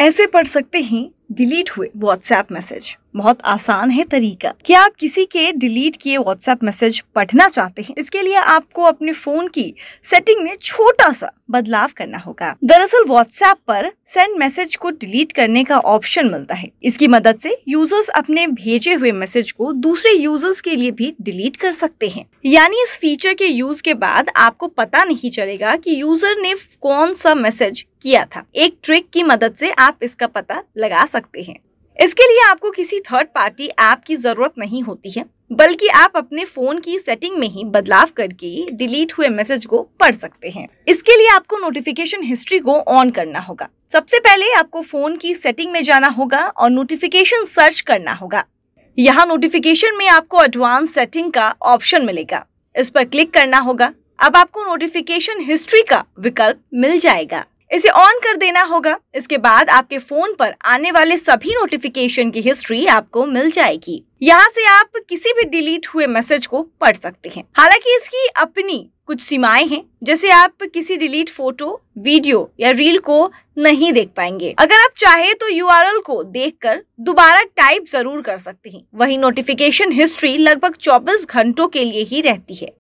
ऐसे पढ़ सकते हैं डिलीट हुए व्हाट्सएप मैसेज बहुत आसान है तरीका क्या आप किसी के डिलीट किए व्हाट्सएप मैसेज पढ़ना चाहते हैं इसके लिए आपको अपने फोन की सेटिंग में छोटा सा बदलाव करना होगा दरअसल व्हाट्सएप पर सेंड मैसेज को डिलीट करने का ऑप्शन मिलता है इसकी मदद से यूजर्स अपने भेजे हुए मैसेज को दूसरे यूजर्स के लिए भी डिलीट कर सकते हैं यानी इस फीचर के यूज के बाद आपको पता नहीं चलेगा की यूजर ने कौन सा मैसेज किया था एक ट्रिक की मदद से आप इसका पता लगा सकते हैं इसके लिए आपको किसी थर्ड पार्टी ऐप की ज़रूरत नहीं होती है बल्कि आप अपने फ़ोन की सेटिंग में ही बदलाव करके डिलीट हुए मैसेज को पढ़ सकते हैं इसके लिए आपको नोटिफिकेशन हिस्ट्री को ऑन करना होगा सबसे पहले आपको फ़ोन की सेटिंग में जाना होगा और नोटिफिकेशन सर्च करना होगा यहाँ नोटिफिकेशन में आपको एडवांस सेटिंग का ऑप्शन मिलेगा इस पर क्लिक करना होगा अब आपको नोटिफिकेशन हिस्ट्री का विकल्प मिल जाएगा इसे ऑन कर देना होगा इसके बाद आपके फोन पर आने वाले सभी नोटिफिकेशन की हिस्ट्री आपको मिल जाएगी यहाँ से आप किसी भी डिलीट हुए मैसेज को पढ़ सकते हैं हालांकि इसकी अपनी कुछ सीमाएं हैं जैसे आप किसी डिलीट फोटो वीडियो या रील को नहीं देख पाएंगे अगर आप चाहे तो यू को देखकर दोबारा टाइप जरूर कर सकते हैं वही नोटिफिकेशन हिस्ट्री लगभग 24 घंटों के लिए ही रहती है